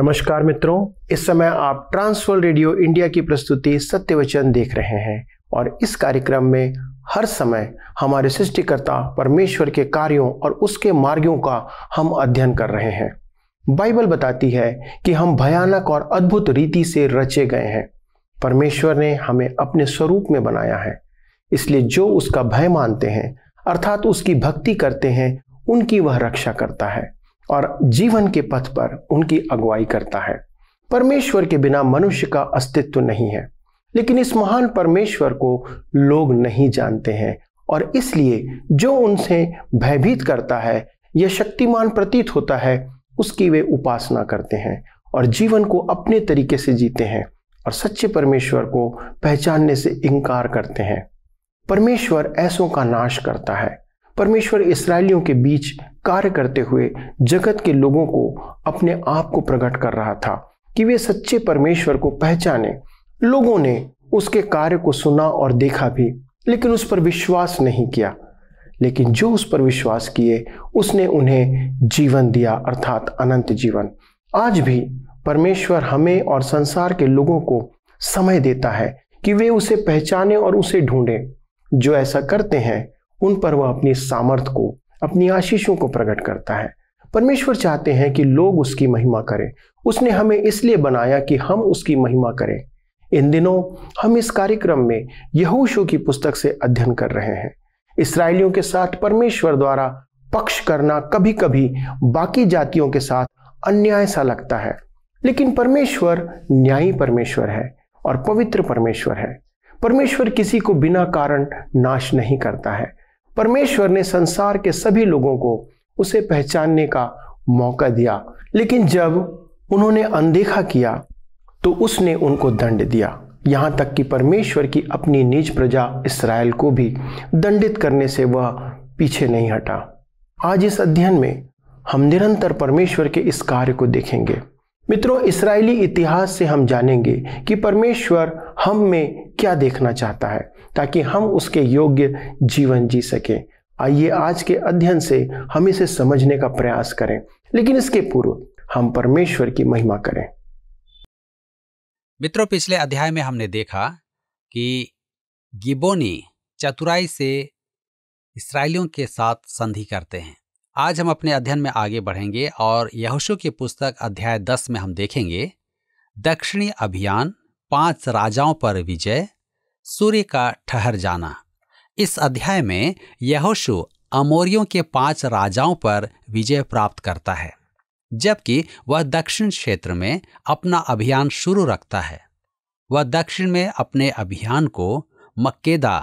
नमस्कार मित्रों इस समय आप ट्रांसफर रेडियो इंडिया की प्रस्तुति सत्यवचन देख रहे हैं और इस कार्यक्रम में हर समय हमारे सृष्टिकर्ता परमेश्वर के कार्यों और उसके मार्गों का हम अध्ययन कर रहे हैं बाइबल बताती है कि हम भयानक और अद्भुत रीति से रचे गए हैं परमेश्वर ने हमें अपने स्वरूप में बनाया है इसलिए जो उसका भय मानते हैं अर्थात उसकी भक्ति करते हैं उनकी वह रक्षा करता है और जीवन के पथ पर उनकी अगुवाई करता है परमेश्वर के बिना मनुष्य का अस्तित्व नहीं है लेकिन इस महान परमेश्वर को लोग नहीं जानते हैं और इसलिए जो उनसे भयभीत करता है यह शक्तिमान प्रतीत होता है उसकी वे उपासना करते हैं और जीवन को अपने तरीके से जीते हैं और सच्चे परमेश्वर को पहचानने से इनकार करते हैं परमेश्वर ऐसों का नाश करता है परमेश्वर इसराइलियों के बीच कार्य करते हुए जगत के लोगों को अपने आप को प्रकट कर रहा था कि वे सच्चे परमेश्वर को पहचाने लोगों ने उसके कार्य को सुना और देखा भी लेकिन उस पर विश्वास नहीं किया लेकिन जो उस पर विश्वास किए उसने उन्हें जीवन दिया अर्थात अनंत जीवन आज भी परमेश्वर हमें और संसार के लोगों को समय देता है कि वे उसे पहचाने और उसे ढूंढें जो ऐसा करते हैं उन पर वह अपनी सामर्थ को अपनी आशीषों को प्रकट करता है परमेश्वर चाहते हैं कि लोग उसकी महिमा करें उसने हमें इसलिए बनाया कि हम उसकी महिमा करें इन दिनों हम इस कार्यक्रम में यहूशो की पुस्तक से अध्ययन कर रहे हैं इसराइलियों के साथ परमेश्वर द्वारा पक्ष करना कभी कभी बाकी जातियों के साथ अन्याय सा लगता है लेकिन परमेश्वर न्यायी परमेश्वर है और पवित्र परमेश्वर है परमेश्वर किसी को बिना कारण नाश नहीं करता है परमेश्वर ने संसार के सभी लोगों को उसे पहचानने का मौका दिया लेकिन जब उन्होंने अनदेखा किया तो उसने उनको दंड दिया यहां तक कि परमेश्वर की अपनी निज प्रजा इसराइल को भी दंडित करने से वह पीछे नहीं हटा आज इस अध्ययन में हम निरंतर परमेश्वर के इस कार्य को देखेंगे मित्रों इसराइली इतिहास से हम जानेंगे कि परमेश्वर हम में क्या देखना चाहता है ताकि हम उसके योग्य जीवन जी सकें आइए आज के अध्ययन से हम इसे समझने का प्रयास करें लेकिन इसके पूर्व हम परमेश्वर की महिमा करें मित्रों पिछले अध्याय में हमने देखा कि गिबोनी चतुराई से इसराइलियों के साथ संधि करते हैं आज हम अपने अध्ययन में आगे बढ़ेंगे और यहोशू की पुस्तक अध्याय 10 में हम देखेंगे दक्षिणी अभियान पांच राजाओं पर विजय सूर्य का ठहर जाना इस अध्याय में यहोशु अमोरियों के पांच राजाओं पर विजय प्राप्त करता है जबकि वह दक्षिण क्षेत्र में अपना अभियान शुरू रखता है वह दक्षिण में अपने अभियान को मक्केदा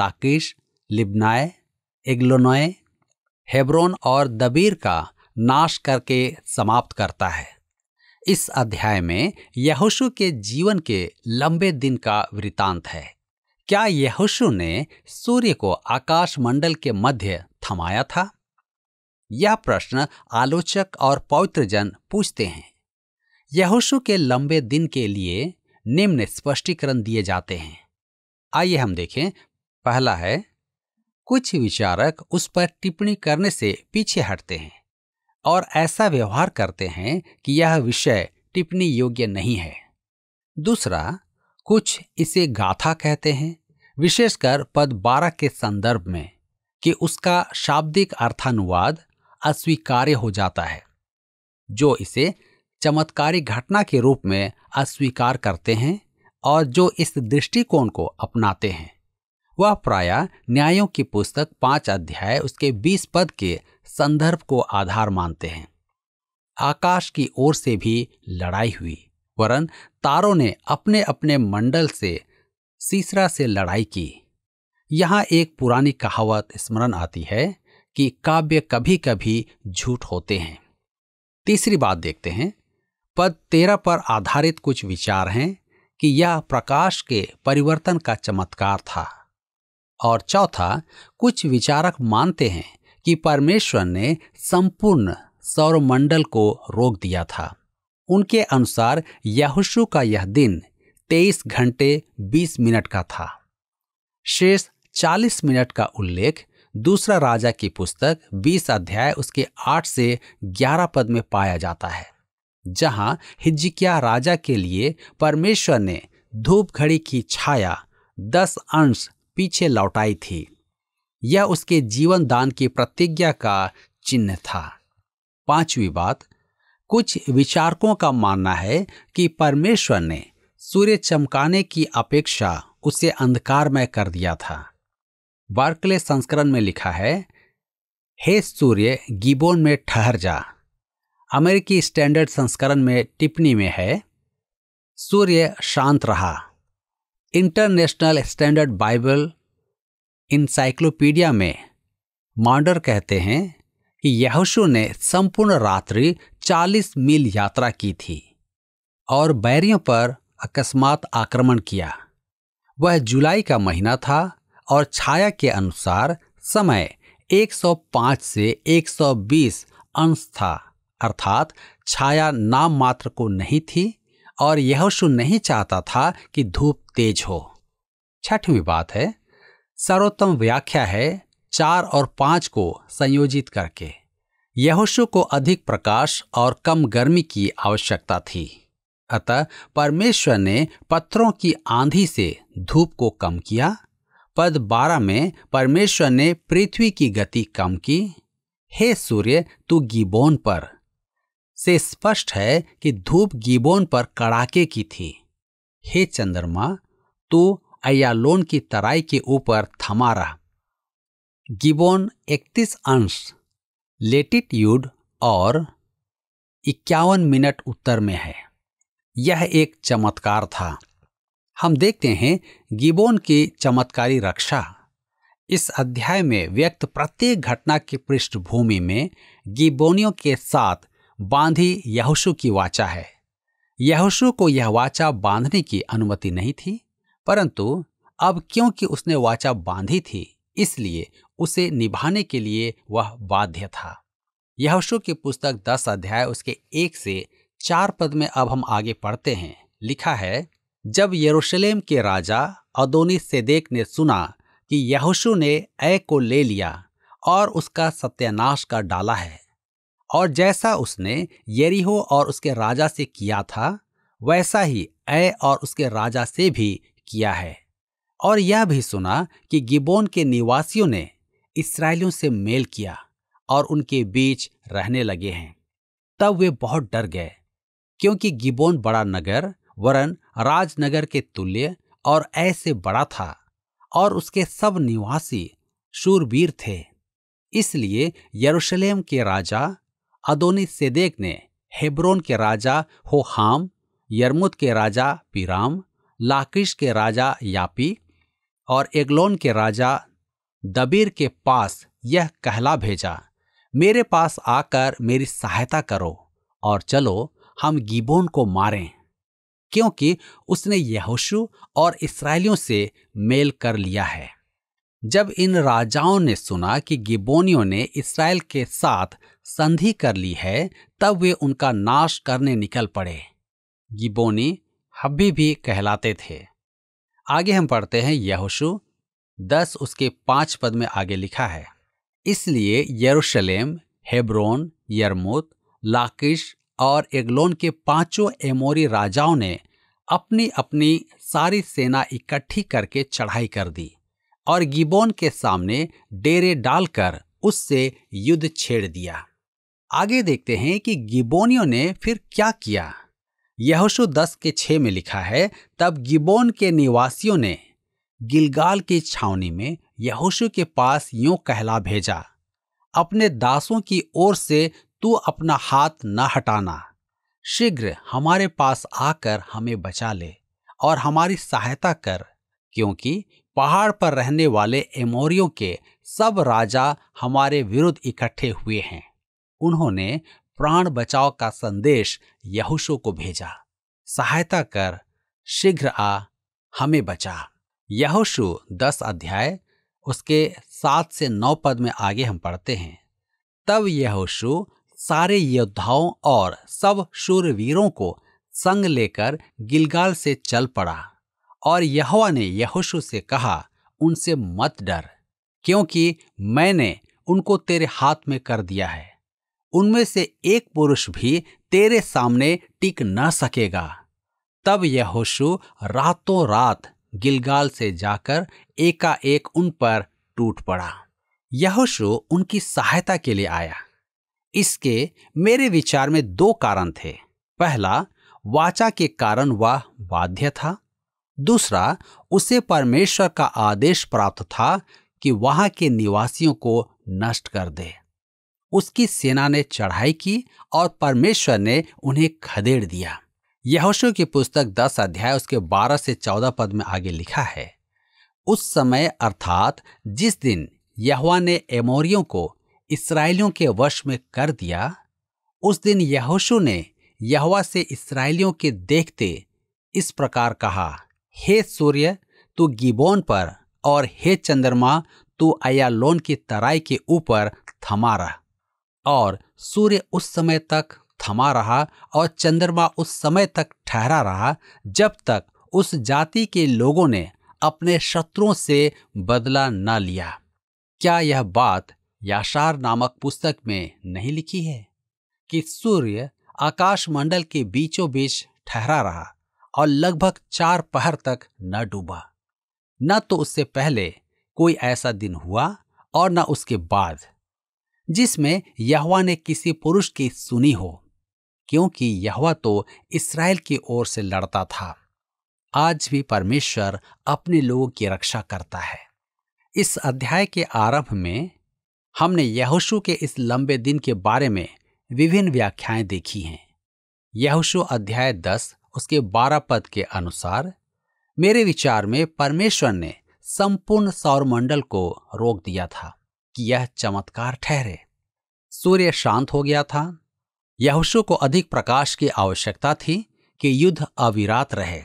लाकिश लिबनाय एग्लोनोए हेब्रोन और दबीर का नाश करके समाप्त करता है इस अध्याय में यहोशु के जीवन के लंबे दिन का वृतांत है क्या यहोशु ने सूर्य को आकाशमंडल के मध्य थमाया था यह प्रश्न आलोचक और पवित्रजन पूछते हैं यहोशु के लंबे दिन के लिए निम्न स्पष्टीकरण दिए जाते हैं आइए हम देखें पहला है कुछ विचारक उस पर टिप्पणी करने से पीछे हटते हैं और ऐसा व्यवहार करते हैं कि यह विषय टिप्पणी योग्य नहीं है दूसरा कुछ इसे गाथा कहते हैं विशेषकर पद बारह के संदर्भ में कि उसका शाब्दिक अर्थानुवाद अस्वीकार्य हो जाता है जो इसे चमत्कारी घटना के रूप में अस्वीकार करते हैं और जो इस दृष्टिकोण को अपनाते हैं वह प्राय न्यायों की पुस्तक पांच अध्याय उसके बीस पद के संदर्भ को आधार मानते हैं आकाश की ओर से भी लड़ाई हुई वरन तारों ने अपने अपने मंडल से सीसरा से लड़ाई की यहाँ एक पुरानी कहावत स्मरण आती है कि काव्य कभी कभी झूठ होते हैं तीसरी बात देखते हैं पद तेरह पर आधारित कुछ विचार हैं कि यह प्रकाश के परिवर्तन का चमत्कार था और चौथा कुछ विचारक मानते हैं कि परमेश्वर ने संपूर्ण सौरमंडल को रोक दिया था उनके अनुसार यहुशु का यह दिन 23 घंटे 20 मिनट का था शेष 40 मिनट का उल्लेख दूसरा राजा की पुस्तक 20 अध्याय उसके 8 से 11 पद में पाया जाता है जहां हिज्जिकिया राजा के लिए परमेश्वर ने धूप घड़ी की छाया 10 अंश पीछे लौटाई थी यह उसके जीवन दान की प्रतिज्ञा का चिन्ह था पांचवी बात कुछ विचारकों का मानना है कि परमेश्वर ने सूर्य चमकाने की अपेक्षा उसे अंधकारमय कर दिया था बार्कले संस्करण में लिखा है हे सूर्य गिबोन में ठहर जा अमेरिकी स्टैंडर्ड संस्करण में टिप्पणी में है सूर्य शांत रहा इंटरनेशनल स्टैंडर्ड बाइबल इंसाइक्लोपीडिया में मांडर कहते हैं कि यहोशु ने संपूर्ण रात्रि 40 मील यात्रा की थी और बैरियों पर अकस्मात आक्रमण किया वह जुलाई का महीना था और छाया के अनुसार समय 105 से 120 अंश था अर्थात छाया नाम मात्र को नहीं थी और यहोशु नहीं चाहता था कि धूप तेज हो छठवीं बात है सर्वोत्तम व्याख्या है चार और पांच को संयोजित करके यहोशु को अधिक प्रकाश और कम गर्मी की आवश्यकता थी अतः परमेश्वर ने पत्थरों की आंधी से धूप को कम किया पद बारह में परमेश्वर ने पृथ्वी की गति कम की हे सूर्य तू गिबोन पर से स्पष्ट है कि धूप गिबोन पर कड़ाके की थी हे चंद्रमा तू अयालोन की तराई के ऊपर थमा रहा गिबोन 31 अंश लेटिट्यूड और इक्यावन मिनट उत्तर में है यह एक चमत्कार था हम देखते हैं गिबोन की चमत्कारी रक्षा इस अध्याय में व्यक्त प्रत्येक घटना की पृष्ठभूमि में गिबोनियों के साथ बांधी यहूशु की वाचा है यहोशू को यह वाचा बांधने की अनुमति नहीं थी परंतु अब क्योंकि उसने वाचा बांधी थी इसलिए उसे निभाने के लिए वह बाध्य था यहोशू की पुस्तक दस अध्याय उसके एक से चार पद में अब हम आगे पढ़ते हैं लिखा है जब यरूशलेम के राजा अदोनी सेदेक ने सुना कि यहोशू ने ए को ले लिया और उसका सत्यानाश कर डाला है और जैसा उसने यरीहो और उसके राजा से किया था वैसा ही ए और उसके राजा से भी किया है और यह भी सुना कि गिबोन के निवासियों ने इसराइलियों से मेल किया और उनके बीच रहने लगे हैं तब वे बहुत डर गए क्योंकि गिबोन बड़ा नगर वरन राजनगर के तुल्य और ऐसे बड़ा था और उसके सब निवासी शूरवीर थे इसलिए यरूशलेम के राजा अदोनी सेदेक ने हेब्रोन के राजा होहाम यरमुत के राजा पीराम लाकिश के राजा यापी और एग्लोन के राजा दबीर के पास यह कहला भेजा मेरे पास आकर मेरी सहायता करो और चलो हम गिबोन को मारें क्योंकि उसने यहोशू और इसराइलियों से मेल कर लिया है जब इन राजाओं ने सुना कि गिबोनियों ने इसराइल के साथ संधि कर ली है तब वे उनका नाश करने निकल पड़े गिबोनी हब्बी भी कहलाते थे आगे हम पढ़ते हैं यहोशु दस उसके पांच पद में आगे लिखा है इसलिए यरूशलेम हेब्रोन यरमुत लाकिश और एग्लोन के पांचों एमोरी राजाओं ने अपनी अपनी सारी सेना इकट्ठी करके चढ़ाई कर दी और गिबोन के सामने डेरे डालकर उससे युद्ध छेड़ दिया आगे देखते हैं कि गिबोनियों ने फिर क्या किया यहोशु दस के छः में लिखा है तब गिबोन के निवासियों ने गिलगाल की छावनी में यहोशु के पास यूं कहला भेजा अपने दासों की ओर से तू अपना हाथ न हटाना शीघ्र हमारे पास आकर हमें बचा ले और हमारी सहायता कर क्योंकि पहाड़ पर रहने वाले एमोरियो के सब राजा हमारे विरुद्ध इकट्ठे हुए हैं उन्होंने प्राण बचाव का संदेश यहूशो को भेजा सहायता कर शीघ्र आ हमें बचा यहुशु दस अध्याय उसके सात से नौ पद में आगे हम पढ़ते हैं तब यहुशु सारे योद्धाओं और सब शूरवीरों को संग लेकर गिलगाल से चल पड़ा और यहवा ने यहोशु से कहा उनसे मत डर क्योंकि मैंने उनको तेरे हाथ में कर दिया है उनमें से एक पुरुष भी तेरे सामने टिक न सकेगा तब यहोशु रातों रात गिलगाल से जाकर एकाएक उन पर टूट पड़ा यहोशू उनकी सहायता के लिए आया इसके मेरे विचार में दो कारण थे पहला वाचा के कारण वह वा बाध्य था दूसरा उसे परमेश्वर का आदेश प्राप्त था कि वहां के निवासियों को नष्ट कर दे उसकी सेना ने चढ़ाई की और परमेश्वर ने उन्हें खदेड़ दिया यहोशु की पुस्तक दस अध्याय उसके बारह से चौदह पद में आगे लिखा है उस समय अर्थात जिस दिन यहवा ने एमोरियों को इसराइलियों के वश में कर दिया उस दिन यहोशु ने यहवा से इसराइलियों के देखते इस प्रकार कहा हे सूर्य तू गिबोन पर और हे चंद्रमा तू अयालोन की तराई के ऊपर थमा रहा और सूर्य उस समय तक थमा रहा और चंद्रमा उस समय तक ठहरा रहा जब तक उस जाति के लोगों ने अपने शत्रुओं से बदला न लिया क्या यह बात याशार नामक पुस्तक में नहीं लिखी है कि सूर्य आकाशमंडल के बीचों बीच ठहरा रहा और लगभग चार पहर तक न डूबा न तो उससे पहले कोई ऐसा दिन हुआ और न उसके बाद जिसमें यहवा ने किसी पुरुष की सुनी हो क्योंकि यहवा तो इसराइल की ओर से लड़ता था आज भी परमेश्वर अपने लोगों की रक्षा करता है इस अध्याय के आरंभ में हमने यहोशु के इस लंबे दिन के बारे में विभिन्न व्याख्याएं देखी हैं यहोशु अध्याय दस उसके बारह पद के अनुसार मेरे विचार में परमेश्वर ने संपूर्ण सौरमंडल को रोक दिया था कि यह चमत्कार ठहरे सूर्य शांत हो गया था यहुशु को अधिक प्रकाश की आवश्यकता थी कि युद्ध अविरात रहे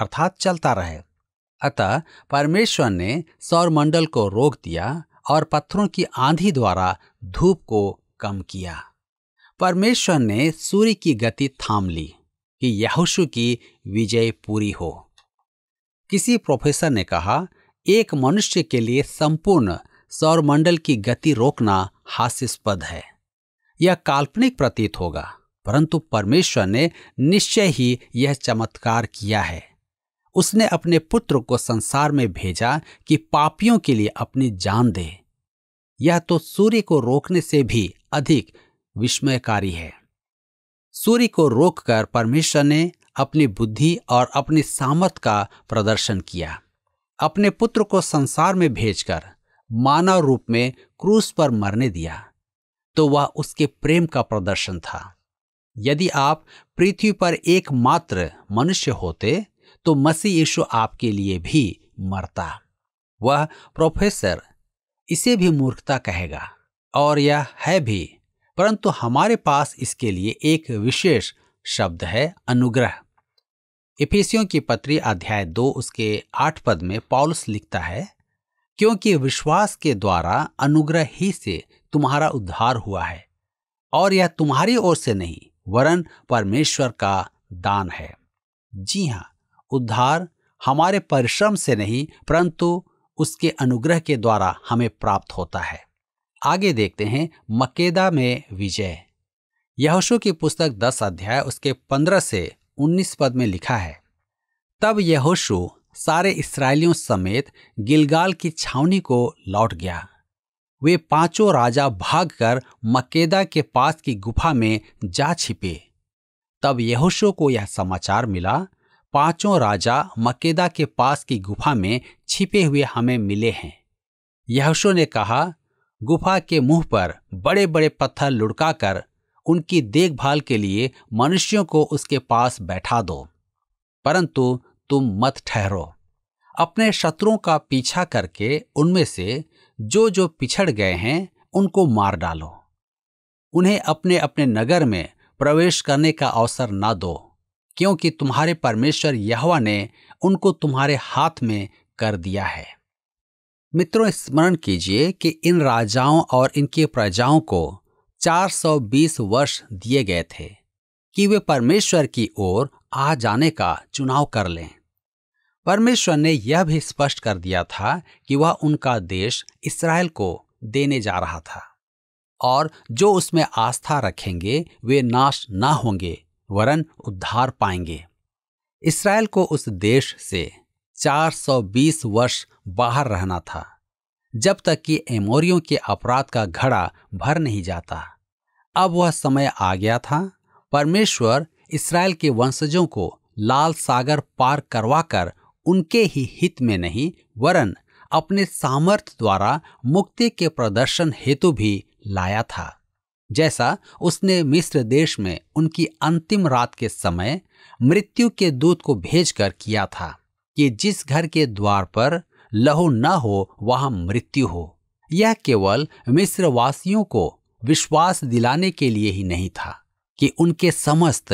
अर्थात चलता रहे अतः परमेश्वर ने सौरमंडल को रोक दिया और पत्थरों की आंधी द्वारा धूप को कम किया परमेश्वर ने सूर्य की गति थाम ली कि यहोशु की विजय पूरी हो किसी प्रोफेसर ने कहा एक मनुष्य के लिए संपूर्ण सौरमंडल की गति रोकना हास्यास्पद है यह काल्पनिक प्रतीत होगा परंतु परमेश्वर ने निश्चय ही यह चमत्कार किया है उसने अपने पुत्र को संसार में भेजा कि पापियों के लिए अपनी जान दे यह तो सूर्य को रोकने से भी अधिक विस्मयकारी है सूर्य को रोककर परमेश्वर ने अपनी बुद्धि और अपनी सामर्थ का प्रदर्शन किया अपने पुत्र को संसार में भेजकर मानव रूप में क्रूस पर मरने दिया तो वह उसके प्रेम का प्रदर्शन था यदि आप पृथ्वी पर एकमात्र मनुष्य होते तो मसीह यीशु आपके लिए भी मरता वह प्रोफेसर इसे भी मूर्खता कहेगा और यह है भी परंतु हमारे पास इसके लिए एक विशेष शब्द है अनुग्रह इफिसियों की पत्री अध्याय दो उसके आठ पद में पॉलस लिखता है क्योंकि विश्वास के द्वारा अनुग्रह ही से तुम्हारा उद्धार हुआ है और यह तुम्हारी ओर से नहीं वरन परमेश्वर का दान है जी हाँ उद्धार हमारे परिश्रम से नहीं परंतु उसके अनुग्रह के द्वारा हमें प्राप्त होता है आगे देखते हैं मकेदा में विजय यहोशु की पुस्तक दस अध्याय उसके पंद्रह से उन्नीस पद में लिखा है तब यहोशु सारे इसराइलियों समेत गिलगाल की छावनी को लौट गया वे पांचों राजा भागकर मकेदा के पास की गुफा में जा छिपे तब यहोशो को यह समाचार मिला पांचों राजा मकेदा के पास की गुफा में छिपे हुए हमें मिले हैं यहोशु ने कहा गुफा के मुंह पर बड़े बड़े पत्थर लुढ़काकर उनकी देखभाल के लिए मनुष्यों को उसके पास बैठा दो परंतु तुम मत ठहरो अपने शत्रुओं का पीछा करके उनमें से जो जो पिछड़ गए हैं उनको मार डालो उन्हें अपने अपने नगर में प्रवेश करने का अवसर ना दो क्योंकि तुम्हारे परमेश्वर यहवा ने उनको तुम्हारे हाथ में कर दिया है मित्रों स्मरण कीजिए कि इन राजाओं और इनकी प्रजाओं को 420 वर्ष दिए गए थे कि वे परमेश्वर की ओर आ जाने का चुनाव कर लें परमेश्वर ने यह भी स्पष्ट कर दिया था कि वह उनका देश इसराइल को देने जा रहा था और जो उसमें आस्था रखेंगे वे नाश ना होंगे वरन उद्धार पाएंगे इसराइल को उस देश से 420 वर्ष बाहर रहना था जब तक कि एमोरियो के अपराध का घड़ा भर नहीं जाता अब वह समय आ गया था परमेश्वर इसराइल के वंशजों को लाल सागर पार करवाकर उनके ही हित में नहीं वरन अपने सामर्थ्य द्वारा मुक्ति के प्रदर्शन हेतु भी लाया था जैसा उसने मिस्र देश में उनकी अंतिम रात के समय मृत्यु के दूत को भेजकर किया था कि जिस घर के द्वार पर लहू न हो वहां मृत्यु हो यह केवल मिस्रवासियों को विश्वास दिलाने के लिए ही नहीं था कि उनके समस्त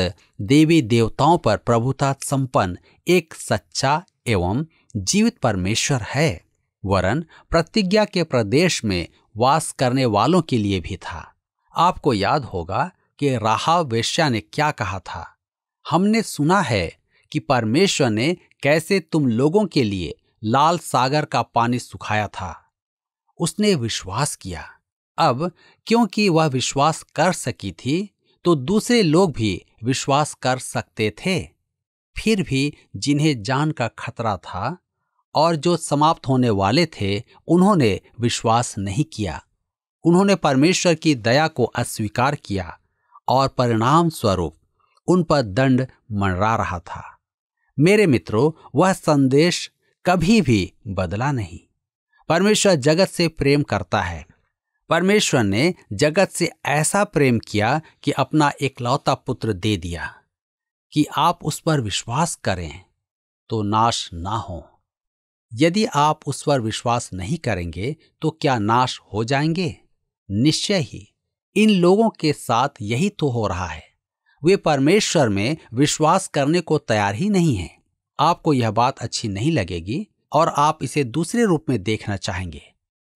देवी देवताओं पर प्रभुता संपन्न एक सच्चा एवं जीवित परमेश्वर है वरन प्रतिज्ञा के प्रदेश में वास करने वालों के लिए भी था आपको याद होगा कि राहा वेश्या ने क्या कहा था हमने सुना है कि परमेश्वर ने कैसे तुम लोगों के लिए लाल सागर का पानी सुखाया था उसने विश्वास किया अब क्योंकि वह विश्वास कर सकी थी तो दूसरे लोग भी विश्वास कर सकते थे फिर भी जिन्हें जान का खतरा था और जो समाप्त होने वाले थे उन्होंने विश्वास नहीं किया उन्होंने परमेश्वर की दया को अस्वीकार किया और परिणाम स्वरूप उन पर दंड मंडरा रहा था मेरे मित्रों वह संदेश कभी भी बदला नहीं परमेश्वर जगत से प्रेम करता है परमेश्वर ने जगत से ऐसा प्रेम किया कि अपना एकलौता पुत्र दे दिया कि आप उस पर विश्वास करें तो नाश ना हो यदि आप उस पर विश्वास नहीं करेंगे तो क्या नाश हो जाएंगे निश्चय ही इन लोगों के साथ यही तो हो रहा है वे परमेश्वर में विश्वास करने को तैयार ही नहीं हैं। आपको यह बात अच्छी नहीं लगेगी और आप इसे दूसरे रूप में देखना चाहेंगे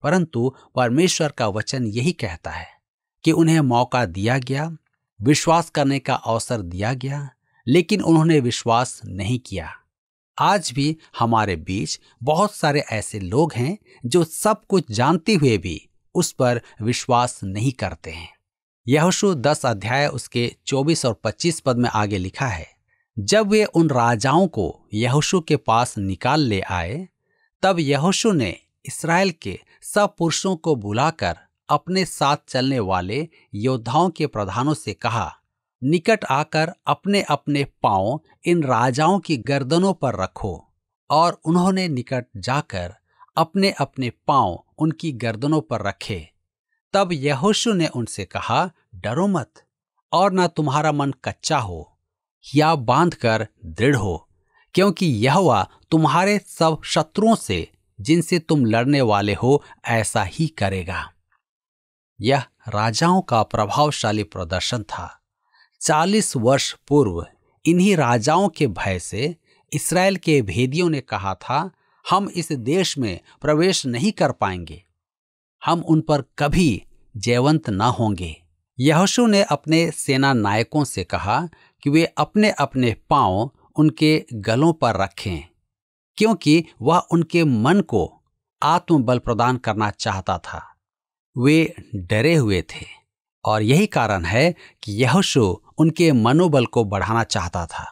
परंतु परमेश्वर का वचन यही कहता है कि उन्हें मौका दिया गया विश्वास करने का अवसर दिया गया लेकिन उन्होंने विश्वास नहीं किया आज भी हमारे बीच बहुत सारे ऐसे लोग हैं जो सब कुछ जानते हुए भी उस पर विश्वास नहीं करते हैं यहोशु दस अध्याय उसके चौबीस और पच्चीस पद में आगे लिखा है जब वे उन राजाओं को यहोशु के पास निकाल ले आए तब यहोशु ने इसराइल के सब पुरुषों को बुलाकर अपने साथ चलने वाले योद्धाओं के प्रधानों से कहा निकट आकर अपने अपने पांव इन राजाओं की गर्दनों पर रखो और उन्होंने निकट जाकर अपने अपने पांव उनकी गर्दनों पर रखे तब यहोशु ने उनसे कहा डरो मत और ना तुम्हारा मन कच्चा हो या बांध कर दृढ़ हो क्योंकि यहवा तुम्हारे सब शत्रुओं से जिनसे तुम लड़ने वाले हो ऐसा ही करेगा यह राजाओं का प्रभावशाली प्रदर्शन था चालीस वर्ष पूर्व इन्हीं राजाओं के भय से इसराइल के भेदियों ने कहा था हम इस देश में प्रवेश नहीं कर पाएंगे हम उन पर कभी जयवंत ना होंगे यहशु ने अपने सेना नायकों से कहा कि वे अपने अपने पांव उनके गलों पर रखें क्योंकि वह उनके मन को आत्मबल प्रदान करना चाहता था वे डरे हुए थे और यही कारण है कि यहशु उनके मनोबल को बढ़ाना चाहता था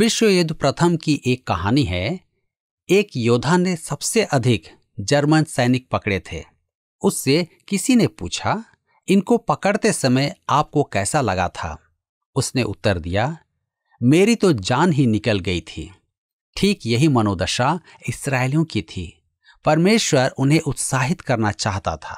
विश्व युद्ध प्रथम की एक कहानी है एक योद्धा ने सबसे अधिक जर्मन सैनिक पकड़े थे उससे किसी ने पूछा इनको पकड़ते समय आपको कैसा लगा था उसने उत्तर दिया मेरी तो जान ही निकल गई थी ठीक यही मनोदशा इसराइलियों की थी परमेश्वर उन्हें उत्साहित करना चाहता था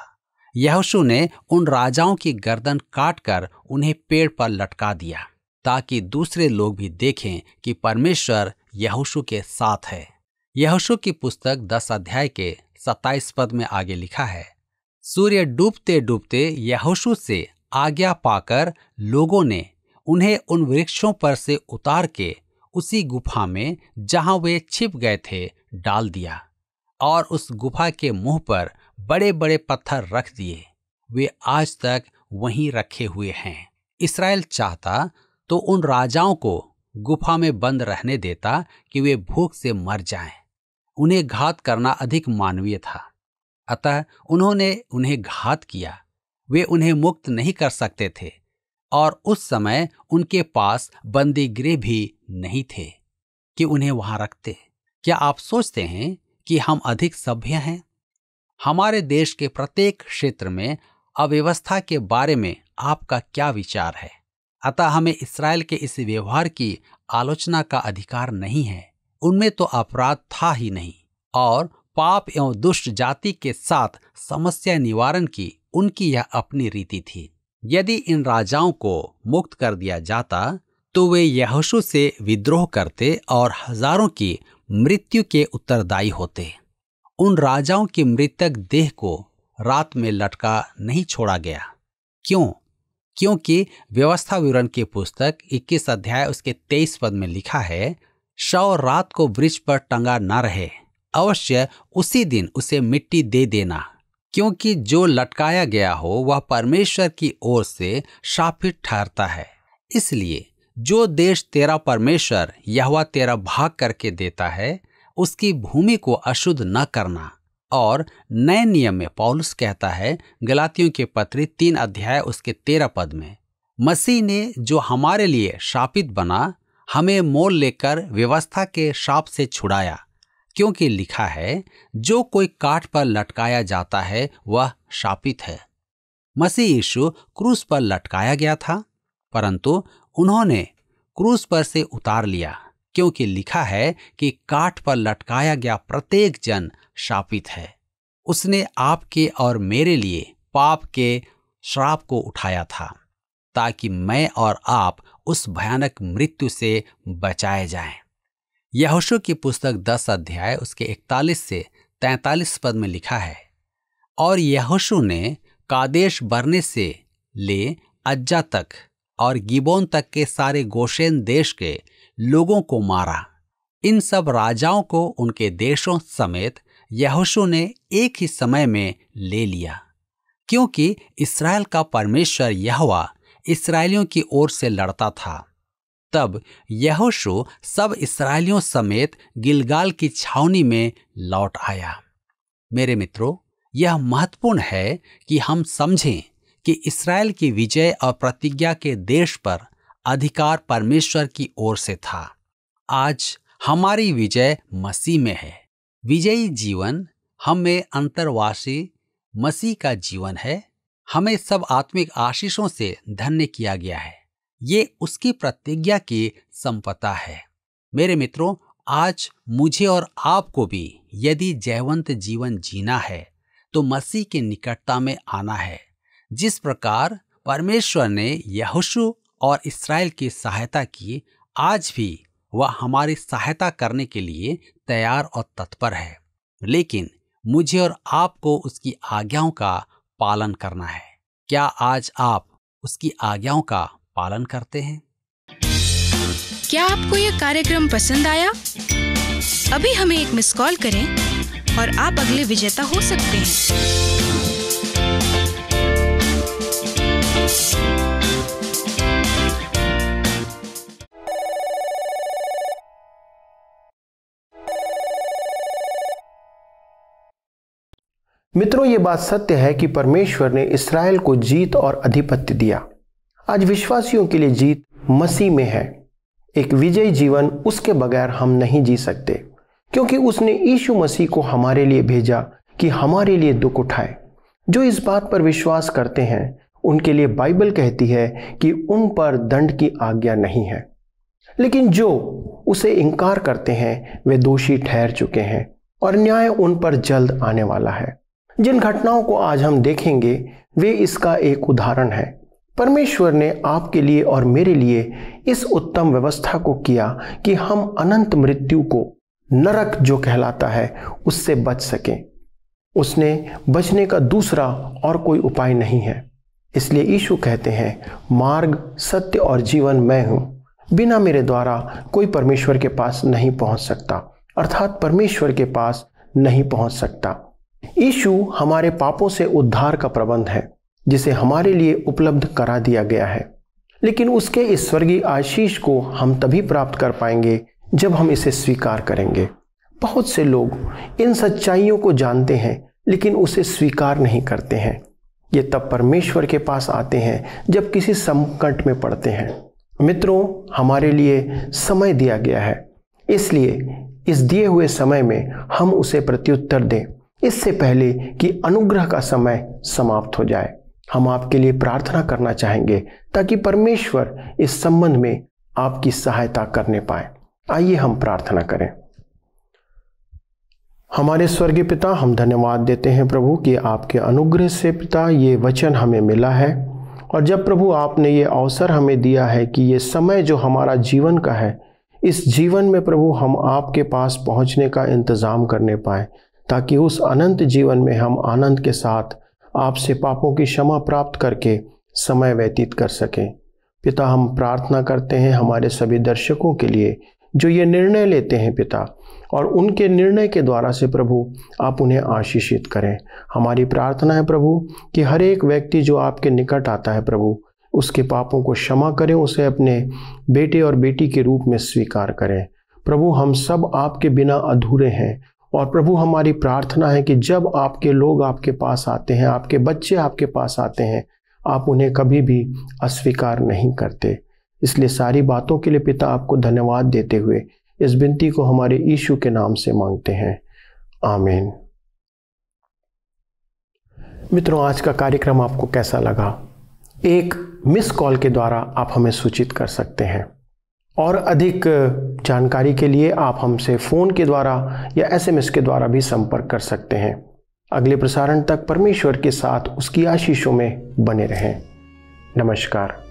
यहोशू ने उन राजाओं की गर्दन काटकर उन्हें पेड़ पर लटका दिया ताकि दूसरे लोग भी देखें कि परमेश्वर यहोशू के साथ है यहोशू की पुस्तक दस अध्याय के सत्ताईस पद में आगे लिखा है सूर्य डूबते डूबते यहोशु से आज्ञा पाकर लोगों ने उन्हें उन वृक्षों पर से उतार के उसी गुफा में जहां वे छिप गए थे डाल दिया और उस गुफा के मुंह पर बड़े बड़े पत्थर रख दिए वे आज तक वहीं रखे हुए हैं इसराइल चाहता तो उन राजाओं को गुफा में बंद रहने देता कि वे भूख से मर जाएं। उन्हें घात करना अधिक मानवीय था अतः उन्होंने उन्हें घात किया वे उन्हें मुक्त नहीं कर सकते थे और उस समय उनके पास बंदी गृह भी नहीं थे कि उन्हें वहां रखते क्या आप सोचते हैं कि हम अधिक सभ्य हैं हमारे देश के प्रत्येक क्षेत्र में अव्यवस्था के बारे में आपका क्या विचार है अतः हमें इसराइल के इस व्यवहार की आलोचना का अधिकार नहीं है उनमें तो अपराध था ही नहीं और पाप एवं दुष्ट जाति के साथ समस्या निवारण की उनकी यह अपनी रीति थी यदि इन राजाओं को मुक्त कर दिया जाता तो वे यहोशु से विद्रोह करते और हजारों की मृत्यु के उत्तरदायी होते उन राजाओं के मृतक देह को रात में लटका नहीं छोड़ा गया क्यों क्योंकि व्यवस्था विवरण की पुस्तक 21 अध्याय उसके 23 पद में लिखा है शव रात को वृक्ष पर टंगा न रहे अवश्य उसी दिन उसे मिट्टी दे देना क्योंकि जो लटकाया गया हो वह परमेश्वर की ओर से शापित ठहरता है इसलिए जो देश तेरा परमेश्वर यह तेरा भाग करके देता है उसकी भूमि को अशुद्ध न करना और नए नियम में पॉलुस कहता है गलातियों के पत्री तीन अध्याय उसके तेरह पद में मसीह ने जो हमारे लिए शापित बना हमें मोल लेकर व्यवस्था के शाप से छुड़ाया क्योंकि लिखा है जो कोई काठ पर लटकाया जाता है वह शापित है मसीह यीशु क्रूस पर लटकाया गया था परंतु उन्होंने क्रूस पर से उतार लिया क्योंकि लिखा है कि काठ पर लटकाया गया प्रत्येक जन शापित है उसने आपके और मेरे लिए पाप के श्राप को उठाया था ताकि मैं और आप उस भयानक मृत्यु से बचाए जाएं। यहोशु की पुस्तक दस अध्याय उसके इकतालीस से तैतालीस पद में लिखा है और यहोशू ने कादेश बरने से ले अज्जा तक और गिबोन तक के सारे गोशेन देश के लोगों को मारा इन सब राजाओं को उनके देशों समेत यहोशू ने एक ही समय में ले लिया क्योंकि इसराइल का परमेश्वर यहवा इसराइलियों की ओर से लड़ता था तब यहोशु सब इसराइलियों समेत गिलगाल की छावनी में लौट आया मेरे मित्रों यह महत्वपूर्ण है कि हम समझें कि इसराइल की विजय और प्रतिज्ञा के देश पर अधिकार परमेश्वर की ओर से था आज हमारी विजय मसीह में है विजयी जीवन हमें अंतरवासी मसीह का जीवन है हमें सब आत्मिक आशीषों से धन्य किया गया है ये उसकी प्रतिज्ञा की संपदा है मेरे मित्रों आज मुझे और आपको भी यदि जैवंत जीवन जीना है तो मसीह की निकटता में आना है जिस प्रकार परमेश्वर ने यहोशु और इसराइल की सहायता की आज भी वह हमारी सहायता करने के लिए तैयार और तत्पर है लेकिन मुझे और आपको उसकी आज्ञाओं का पालन करना है क्या आज आप उसकी आज्ञाओं का पालन करते हैं क्या आपको यह कार्यक्रम पसंद आया अभी हमें एक मिस कॉल करें और आप अगले विजेता हो सकते हैं मित्रों ये बात सत्य है कि परमेश्वर ने इसराइल को जीत और अधिपत्य दिया आज विश्वासियों के लिए जीत मसीह में है एक विजयी जीवन उसके बगैर हम नहीं जी सकते क्योंकि उसने यीशु मसीह को हमारे लिए भेजा कि हमारे लिए दुख उठाए जो इस बात पर विश्वास करते हैं उनके लिए बाइबल कहती है कि उन पर दंड की आज्ञा नहीं है लेकिन जो उसे इनकार करते हैं वे दोषी ठहर चुके हैं और न्याय उन पर जल्द आने वाला है जिन घटनाओं को आज हम देखेंगे वे इसका एक उदाहरण है परमेश्वर ने आपके लिए और मेरे लिए इस उत्तम व्यवस्था को किया कि हम अनंत मृत्यु को नरक जो कहलाता है उससे बच सकें उसने बचने का दूसरा और कोई उपाय नहीं है इसलिए यीशु कहते हैं मार्ग सत्य और जीवन मैं हूं बिना मेरे द्वारा कोई परमेश्वर के पास नहीं पहुँच सकता अर्थात परमेश्वर के पास नहीं पहुंच सकता यीशु हमारे पापों से उद्धार का प्रबंध है जिसे हमारे लिए उपलब्ध करा दिया गया है लेकिन उसके इस स्वर्गीय आशीष को हम तभी प्राप्त कर पाएंगे जब हम इसे स्वीकार करेंगे बहुत से लोग इन सच्चाइयों को जानते हैं लेकिन उसे स्वीकार नहीं करते हैं ये तब परमेश्वर के पास आते हैं जब किसी संकट में पड़ते हैं मित्रों हमारे लिए समय दिया गया है इसलिए इस दिए हुए समय में हम उसे प्रत्युत्तर दें इससे पहले कि अनुग्रह का समय समाप्त हो जाए हम आपके लिए प्रार्थना करना चाहेंगे ताकि परमेश्वर इस संबंध में आपकी सहायता करने पाए आइए हम प्रार्थना करें हमारे स्वर्गीय पिता हम धन्यवाद देते हैं प्रभु कि आपके अनुग्रह से पिता ये वचन हमें मिला है और जब प्रभु आपने ये अवसर हमें दिया है कि ये समय जो हमारा जीवन का है इस जीवन में प्रभु हम आपके पास पहुंचने का इंतज़ाम करने पाए ताकि उस अनंत जीवन में हम आनंद के साथ आपसे पापों की क्षमा प्राप्त करके समय व्यतीत कर सकें पिता हम प्रार्थना करते हैं हमारे सभी दर्शकों के लिए जो ये निर्णय लेते हैं पिता और उनके निर्णय के द्वारा से प्रभु आप उन्हें आशीषित करें हमारी प्रार्थना है प्रभु कि हर एक व्यक्ति जो आपके निकट आता है प्रभु उसके पापों को क्षमा करें उसे अपने बेटे और बेटी के रूप में स्वीकार करें प्रभु हम सब आपके बिना अधूरे हैं और प्रभु हमारी प्रार्थना है कि जब आपके लोग आपके पास आते हैं आपके बच्चे आपके पास आते हैं आप उन्हें कभी भी अस्वीकार नहीं करते इसलिए सारी बातों के लिए पिता आपको धन्यवाद देते हुए इस विनती को हमारे ईशु के नाम से मांगते हैं आमीन मित्रों आज का कार्यक्रम आपको कैसा लगा एक मिस कॉल के द्वारा आप हमें सूचित कर सकते हैं और अधिक जानकारी के लिए आप हमसे फ़ोन के द्वारा या एसएमएस के द्वारा भी संपर्क कर सकते हैं अगले प्रसारण तक परमेश्वर के साथ उसकी आशीषों में बने रहें नमस्कार